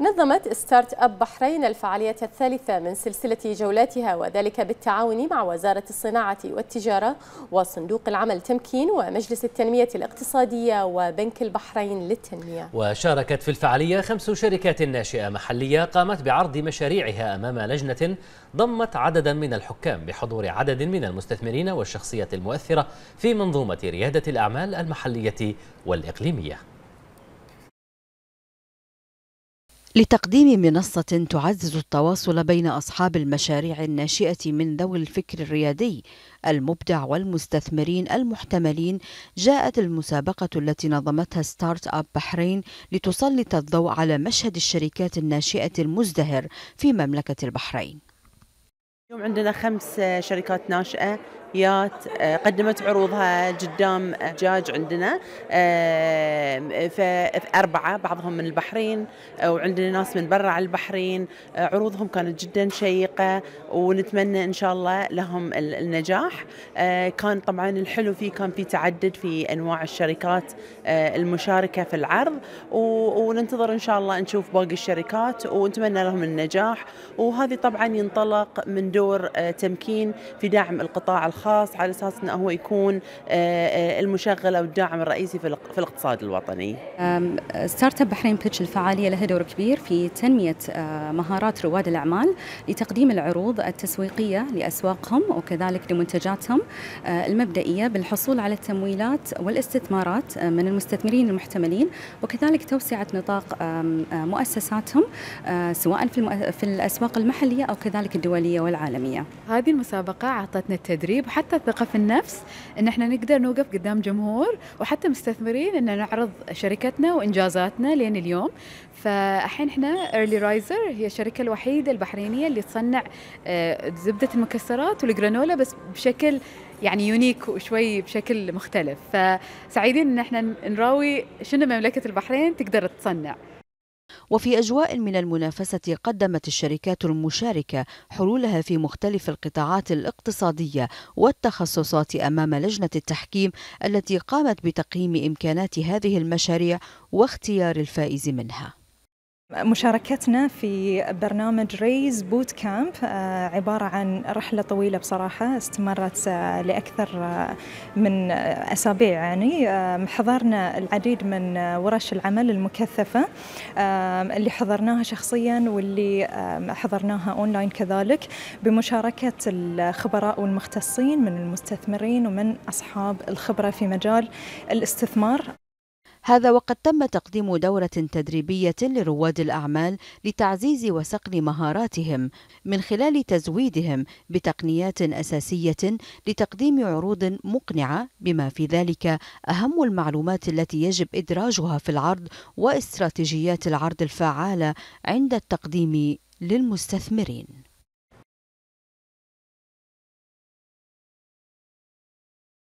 نظمت ستارت اب بحرين الفعالية الثالثة من سلسلة جولاتها وذلك بالتعاون مع وزارة الصناعة والتجارة وصندوق العمل تمكين ومجلس التنمية الاقتصادية وبنك البحرين للتنمية وشاركت في الفعالية خمس شركات ناشئة محلية قامت بعرض مشاريعها أمام لجنة ضمت عددا من الحكام بحضور عدد من المستثمرين والشخصية المؤثرة في منظومة ريادة الأعمال المحلية والإقليمية لتقديم منصة تعزز التواصل بين أصحاب المشاريع الناشئة من ذوي الفكر الريادي المبدع والمستثمرين المحتملين جاءت المسابقة التي نظمتها ستارت أب بحرين لتسلط الضوء على مشهد الشركات الناشئة المزدهر في مملكة البحرين اليوم عندنا خمس شركات ناشئة مسرحيات آه، قدمت عروضها قدام جاج عندنا آه، أربعة بعضهم من البحرين آه، وعندنا ناس من برا على البحرين عروضهم كانت جدا شيقة ونتمنى إن شاء الله لهم النجاح كان طبعا الحلو فيه كان في تعدد في أنواع الشركات المشاركة في العرض وننتظر إن شاء الله نشوف باقي الشركات ونتمنى لهم النجاح وهذه طبعا ينطلق من دور تمكين في دعم القطاع الخاص الخاص على اساس انه هو يكون آه، آه، المشغل او الداعم الرئيسي في الاقتصاد الوطني. ستارت اب بحرين بيتش الفعاليه لها دور كبير في تنميه آه، مهارات رواد الاعمال لتقديم العروض التسويقيه لاسواقهم وكذلك لمنتجاتهم المبدئيه بالحصول على التمويلات والاستثمارات من المستثمرين المحتملين وكذلك توسعه نطاق مؤسساتهم سواء في الاسواق المحليه او كذلك الدوليه والعالميه. هذه المسابقه اعطتنا التدريب وحتى الثقه في النفس ان احنا نقدر نوقف قدام جمهور وحتى مستثمرين ان نعرض شركتنا وانجازاتنا لين اليوم فالحين احنا ايرلي رايزر هي الشركه الوحيده البحرينيه اللي تصنع آه، زبده المكسرات والجرانولا بس بشكل يعني يونيك وشوي بشكل مختلف فسعيدين ان احنا نراوي شنو مملكه البحرين تقدر تصنع وفي أجواء من المنافسة قدمت الشركات المشاركة حلولها في مختلف القطاعات الاقتصادية والتخصصات أمام لجنة التحكيم التي قامت بتقييم إمكانات هذه المشاريع واختيار الفائز منها مشاركتنا في برنامج ريز بوت كامب عبارة عن رحلة طويلة بصراحة استمرت آه، لأكثر آه، من أسابيع يعني آه، حضرنا العديد من ورش العمل المكثفة اللي حضرناها شخصيا واللي حضرناها أونلاين كذلك بمشاركة الخبراء والمختصين من المستثمرين ومن أصحاب الخبرة في مجال الاستثمار هذا وقد تم تقديم دورة تدريبية لرواد الأعمال لتعزيز وصقل مهاراتهم من خلال تزويدهم بتقنيات أساسية لتقديم عروض مقنعة بما في ذلك أهم المعلومات التي يجب إدراجها في العرض واستراتيجيات العرض الفعالة عند التقديم للمستثمرين